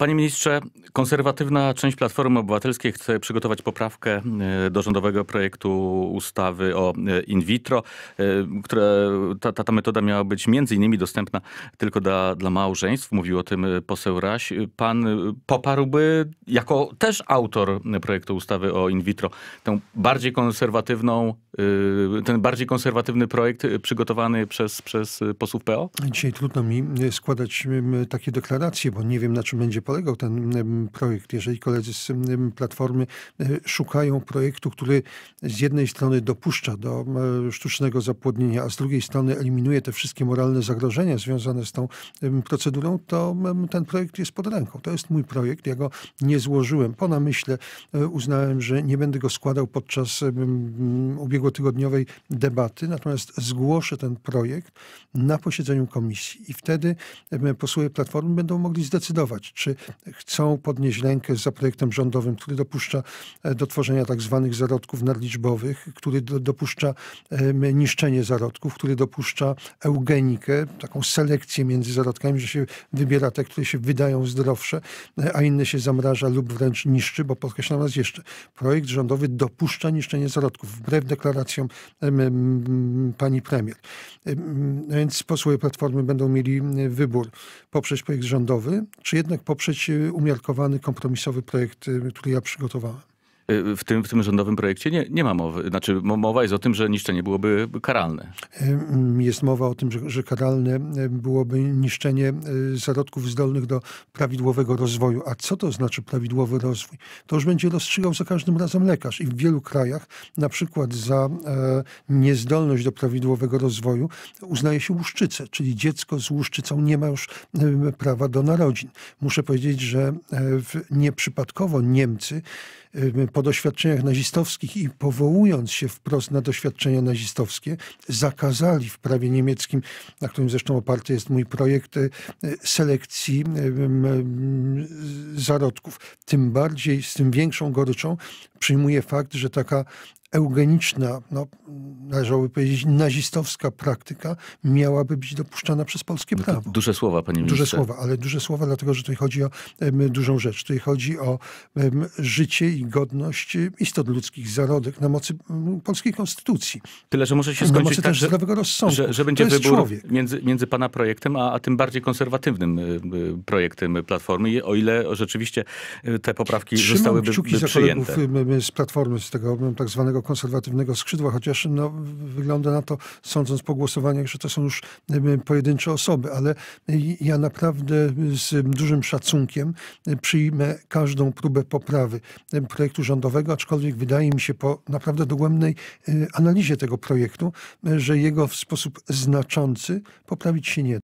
Panie ministrze, konserwatywna część Platformy Obywatelskiej chce przygotować poprawkę e, do rządowego projektu ustawy o e, in vitro, e, które ta, ta, ta metoda miała być między innymi dostępna tylko dla, dla małżeństw. Mówił o tym poseł Raś. Pan poparłby, jako też autor projektu ustawy o in vitro, tę bardziej konserwatywną, ten bardziej konserwatywny projekt przygotowany przez, przez posłów PO? Dzisiaj trudno mi składać takie deklaracje, bo nie wiem, na czym będzie polegał ten projekt. Jeżeli koledzy z Platformy e, szukają projektu, który z jednej strony dopuszcza do e, sztucznego zapłodnienia, a z drugiej strony eliminuje te wszystkie moralne zagrożenia związane z tą procedurą, to ten projekt jest pod ręką. To jest mój projekt. Ja go nie złożyłem. Po namyśle e, uznałem, że nie będę go składał podczas ubiegłotygodniowej debaty, natomiast zgłoszę ten projekt na posiedzeniu komisji i wtedy posłowie Platformy będą mogli zdecydować, czy chcą podnieść rękę za projektem rządowym, który dopuszcza e, do tworzenia tak zwanych zarodków nadliczbowych, który dopuszcza niszczenie zarodków, który dopuszcza eugenikę, taką selekcję między zarodkami, że się wybiera te, które się wydają zdrowsze, e, a inne się zamraża lub wręcz niszczy, bo podkreślam raz jeszcze, projekt rządowy dopuszcza niszczenie zarodków, wbrew deklaracjom pani premier. No więc posłowie Platformy będą mieli e, wybór poprzeć projekt rządowy, czy jednak poprzeć poprzeć e, umiarkowany, kompromisowy projekt, e, który ja przygotowałem. Y, w tym, w tym rządowym projekcie nie, nie ma mowy. Znaczy mowa jest o tym, że niszczenie byłoby karalne. Jest mowa o tym, że, że karalne byłoby niszczenie e, zarodków zdolnych do prawidłowego rozwoju. A co to znaczy prawidłowy rozwój? To już będzie rozstrzygał za każdym razem lekarz. I w wielu krajach, na przykład za e, niezdolność do prawidłowego rozwoju uznaje się łuszczycę, czyli dziecko z łuszczycą nie ma już prawa do narodzin. Muszę powiedzieć, że e, nieprzypadkowo Niemcy Y, po doświadczeniach nazistowskich i powołując się wprost na doświadczenia nazistowskie, zakazali w prawie niemieckim, na którym zresztą oparty jest mój projekt, y, selekcji y, zarodków. Tym bardziej, z tym większą goryczą przyjmuję fakt, że taka eugeniczna, no, należałoby powiedzieć nazistowska praktyka miałaby być dopuszczana przez polskie no prawo. Duże słowa, panie ministrze. Duże słowa, ale duże słowa, dlatego że tutaj chodzi o dużą rzecz. Tutaj chodzi o życie i godność istot ludzkich, zarodek na mocy polskiej konstytucji. Tyle, że może się skończyć na mocy tak, też że, zdrowego rozsądku. Że, że będzie wybór Między, między pana projektem, a, a tym bardziej konserwatywnym y, projektem Platformy, I o ile rzeczywiście te poprawki Trzymam zostałyby by, by przyjęte. z Platformy, z tego tak zwanego tego konserwatywnego skrzydła, chociaż no, wygląda na to, sądząc po głosowaniach, że to są już pojedyncze osoby, ale ja naprawdę z dużym szacunkiem przyjmę każdą próbę poprawy projektu rządowego, aczkolwiek wydaje mi się po naprawdę dogłębnej analizie tego projektu, że jego w sposób znaczący poprawić się nie da.